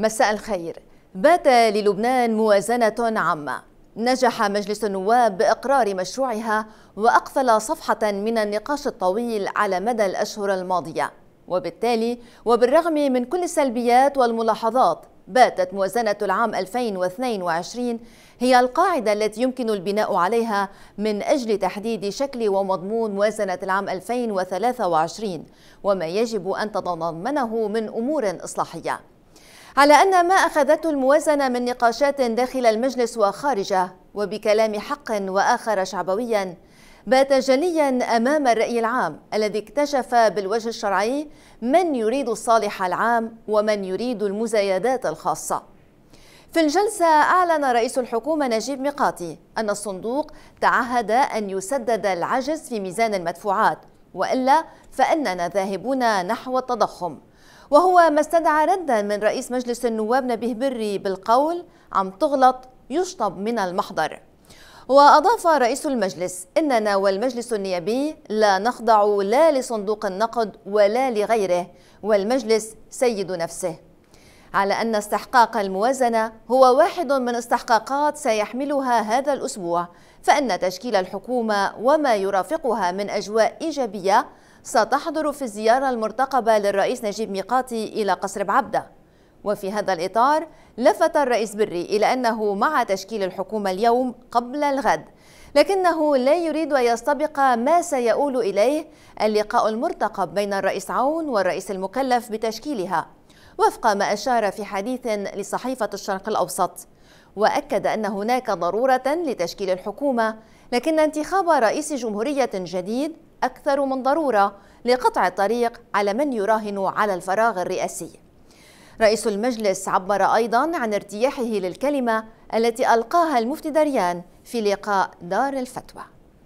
مساء الخير بات للبنان موازنة عامة نجح مجلس النواب بإقرار مشروعها وأقفل صفحة من النقاش الطويل على مدى الأشهر الماضية وبالتالي وبالرغم من كل السلبيات والملاحظات باتت موازنة العام 2022 هي القاعدة التي يمكن البناء عليها من أجل تحديد شكل ومضمون موازنة العام 2023 وما يجب أن تتضمنه من أمور إصلاحية على أن ما أخذته الموازنة من نقاشات داخل المجلس وخارجه وبكلام حق وآخر شعبويا بات جليا أمام الرأي العام الذي اكتشف بالوجه الشرعي من يريد الصالح العام ومن يريد المزايدات الخاصة في الجلسة أعلن رئيس الحكومة نجيب ميقاتي أن الصندوق تعهد أن يسدد العجز في ميزان المدفوعات وإلا فإننا ذاهبون نحو التضخم وهو ما استدعى ردا من رئيس مجلس النواب نبيه بري بالقول عم تغلط يشطب من المحضر وأضاف رئيس المجلس إننا والمجلس النيابي لا نخضع لا لصندوق النقد ولا لغيره والمجلس سيد نفسه على أن استحقاق الموازنة هو واحد من استحقاقات سيحملها هذا الأسبوع فإن تشكيل الحكومة وما يرافقها من أجواء إيجابية ستحضر في الزيارة المرتقبة للرئيس نجيب ميقاتي إلى قصر بعبدة وفي هذا الإطار لفت الرئيس بري إلى أنه مع تشكيل الحكومة اليوم قبل الغد لكنه لا يريد أن يستبق ما سيؤول إليه اللقاء المرتقب بين الرئيس عون والرئيس المكلف بتشكيلها وفق ما أشار في حديث لصحيفة الشرق الأوسط وأكد أن هناك ضرورة لتشكيل الحكومة لكن انتخاب رئيس جمهورية جديد أكثر من ضرورة لقطع الطريق على من يراهن على الفراغ الرئاسي رئيس المجلس عبر أيضا عن ارتياحه للكلمة التي ألقاها المفتي دريان في لقاء دار الفتوى